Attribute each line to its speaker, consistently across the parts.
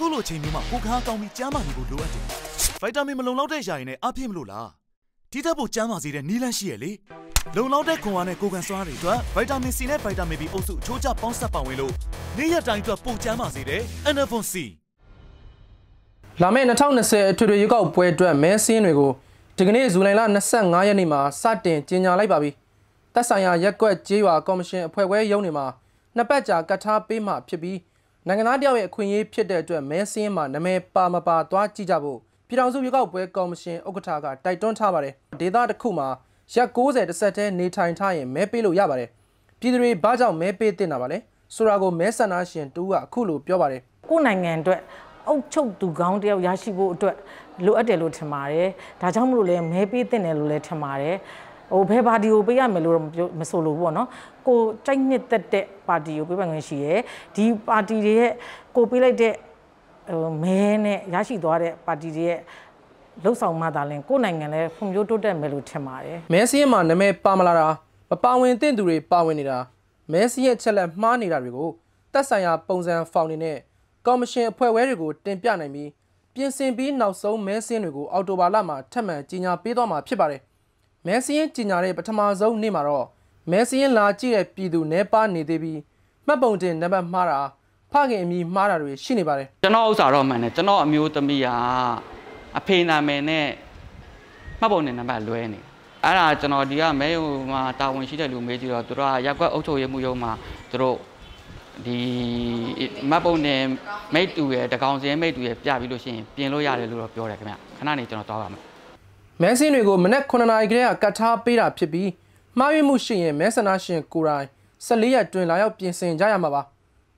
Speaker 1: ခုလိုချိန်မျိုးမှာကိုခါကောင်းပြီးကျမ်းမာနေဖို့လိုအပ်တယ်။ဗိုက်တာမင်မလုံလောက်တဲ့ယာရင်နဲ့အပြည့်မလို့လား။ဒီသက်ဖို့ကျမ်းမာစေတဲ့နီးလန်းရှိရလေ။လုံလောက်တဲ့ခွန်အားနဲ့ကိုကန်စွားတွေအတွက်ဗိုက်တာမင် C နဲ့ဗိုက်တာမင် B အုပ်စုအချိုးကျပေါင်းစပ်ပါဝင်လို့နေ့ရက်တိုင်းအတွက်ပိုကျမ်းမာစေတဲ့ Anavon C
Speaker 2: လာမယ့်2020အထွေထွေရွေးကောက်ပွဲအတွက်မဲဆင်းတွေကိုဒီကနေ့ဇူလိုင်လ25ရက်နေ့မှာစတင်ကြေညာလိုက်ပါပြီ။သက်ဆိုင်ရာရက်ကွက်ကြေးရွာကော်မရှင်အဖွဲ့အစည်းရုံးတွေမှာနှစ်ပတ်ကြာကတ်ထားပေးမှဖြစ်ပြီးနိုင်ငံသားတယောက်ရဲ့အခွင့်အရေးဖြစ်တဲ့အတွက်မဲစင်းမှာနာမည်ပါမပါသွားကြည့်ကြဖို့ပြည်ထောင်စုရွေးကောက်ပွဲကော်မရှင်ဥက္ကဋ္ဌကတိုက်တွန်းထားပါတယ်ဒေသတစ်ခုမှာရက်60တစ်ဆက်တည်းနေထိုင်ထားရင်မဲပေးလို့ရပါတယ်ပြည်သူတွေဘာကြောင့်မဲပေးတင်တာပါလဲဆိုတာကိုမဲဆန္ဒရှင်တူကအခုလိုပြောပါတယ်ကိုနိုင်ငံအတွက်အုတ်ချုပ်သူကောင်းတယောက်ရရှိဖို့အတွက်လိုအပ်တယ်လို့ထင်ပါတယ်ဒါကြောင့်မလို့လဲမဲပေးတင်တယ်လို့လဲထင်ပါတယ်ဟိုဘယ်ပါတီကိုပေးရမယ်လို့တော့မပြောမဆိုလို့ပေါ့နော်ကိုကြိုက်နှစ်သက်တဲ့ပါတီကိုပေးပိုင်ခွင့်ရှိရယ်ဒီပါတီတွေရဲ့ကိုပေးလိုက်တဲ့ဟိုမဲနဲ့ရရှိသွားတဲ့ပါတီတွေရဲ့လှုပ်ဆောင်မှသာလင်ကိုနိုင်ငံလည်းဖွံ့ဖြိုးတိုးတက်မယ်လို့ထင်ပါတယ်မဲစင်းမှာနာမည်ပါမလာတာမပါဝင်တဲ့သူတွေပါဝင်နေတာမဲစင်းရဲ့ချက်လက်မှားနေတာတွေကိုတက်ဆိုင်ရာပုံစံဖောင်နေနဲ့ကော်မရှင်အဖွဲ့အစည်းတွေကိုတင်ပြနိုင်ပြီးပြင်ဆင်ပြီးနောက်ဆုံးမဲစင်းတွေကိုအော်တိုဘာလမှာထပ်မံကြီးညာပေးသွားမှာဖြစ်ပါတယ်။မဲစင်းကြီးညာတဲ့ပထမဆုံးနေ့မှာတော့မဲစင်းလာကြည့်တဲ့ပြည်သူနဲပါနေသေးပြီးမှတ်ပုံတင်နံပါတ်မှားတာဖခင်အမိမှားတာတွေရှိနေပါတယ်
Speaker 3: ကျွန်တော်ဥစ္စာတော့မှန်တယ်ကျွန်တော်အမျိုးသမီးကအဖေနာမည်နဲ့မှတ်ပုံတင်နံပါတ်လွဲနေအဲ့ဒါကျွန်တော်ဒီကမဲဟိုမှာတာဝန်ရှိတဲ့လူမေးကြည့်တော့သူတို့ကရက်ကွက်အုပ်ချုပ်ရေးမှုရုံးမှာသူတို့ဒီမတ်ပုံနဲ့မိတ်တူရဲ့တကောင်စင်းမိတ်တူရဲ့ပြပြီးလို့ရှိရင်ပြင်လို့ရတယ်လို့တော့ပြောတယ်ခင်ဗျခဏနေကျွန်တော်သွားပါမယ်
Speaker 2: မဲဆင်းတွေကိုမနက်9နာရီခန့်ကကတ်ထားပေးတာဖြစ်ပြီးမှားယွင်းမှုရှိရင်မဲဆန္ဒရှင်ကိုယ်တိုင်14ရက်တွင်လာရောက်ပြင်ဆင်ကြရမှာပါ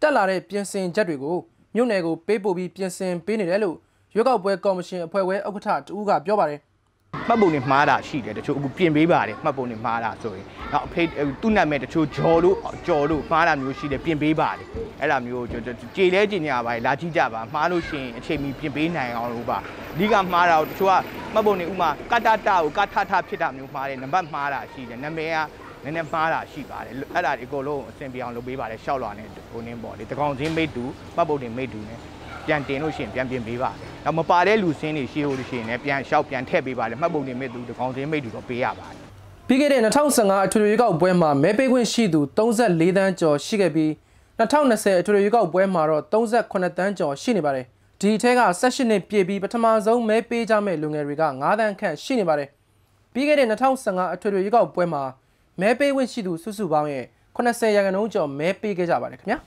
Speaker 2: တက်လာတဲ့ပြင်ဆင်ချက်တွေကိုမြို့နယ်ကိုပေးပို့ပြီးပြင်ဆင်ပေးနေတယ်လို့ရွေးကောက်ပွဲကော်မရှင်အဖွဲ့ဝဲဥက္ကဋ္ဌတူဦးကပြောပါတယ်
Speaker 1: မှတ်ပုံတွေမှားတာရှိတယ်တချို့အခုပြင်ပေးပါတယ်မှတ်ပုံတွေမှားတာဆိုရင်နောက်အဖေသူ့နာမည်တချို့ဂျော်လို့ကြော်လို့မှားတာမျိုးရှိတယ်ပြင်ပေးပါတယ်အဲ့ဒါမျိုးကျွန်တော်ကြေလဲကြေညာပါတယ်လာကြည့်ကြပါမှားလို့ရှိရင်အချိန်မီပြင်ပေးနိုင်အောင်လို့ပါအဓိကမှားတာကိုတချို့ကမှတ်ပုံတွေဥမာကတတကိုကထထဖြစ်တာမျိုးမှားတယ်နံပါတ်မှားတာရှိတယ်နာမည်ကနည်းနည်းမှားတာရှိပါတယ်အဲ့ဒါဒီအကုန်လုံးအဆင်ပြေအောင်လုပ်ပေးပါတယ်ရှောက်လွာနဲ့ဟိုနင်းပေါ့လေတကောင်ချင်းမိတ်တူမှတ်ပုံတွေမိတ်တူနဲ့ပြန်တင်လို့ရှိရင်ပြန်ပြင်ပေးပါတော့မပါတဲ့လူစင်းတွေရှိလို့ရှိရင်လည်းပြန်လျှောက်ပြန်ထည့်ပေးပါလေမှတ်ပုံတွေမဲ့သူတကောင်စင်းမိတ်သူတော့ပေးရပါ
Speaker 2: တယ်ပြီးခဲ့တဲ့2015အထွေထွေရွေးကောက်ပွဲမှာမဲပေးခွင့်ရှိသူ34တန်းကျော်ရှိခဲ့ပြီး2020အထွေထွေရွေးကောက်ပွဲမှာတော့38တန်းကျော်ရှိနေပါတယ်ဒီအထက်က16နှစ်ပြည့်ပြီးပထမဆုံးမဲပေးကြမဲ့လူငယ်တွေက9တန်းခန့်ရှိနေပါတယ်ပြီးခဲ့တဲ့2015အထွေထွေရွေးကောက်ပွဲမှာမဲပေးခွင့်ရှိသူစုစုပေါင်းရဲ့80ရာခိုင်နှုန်းကျော်မဲပေးခဲ့ကြပါတယ်ခင်ဗျာ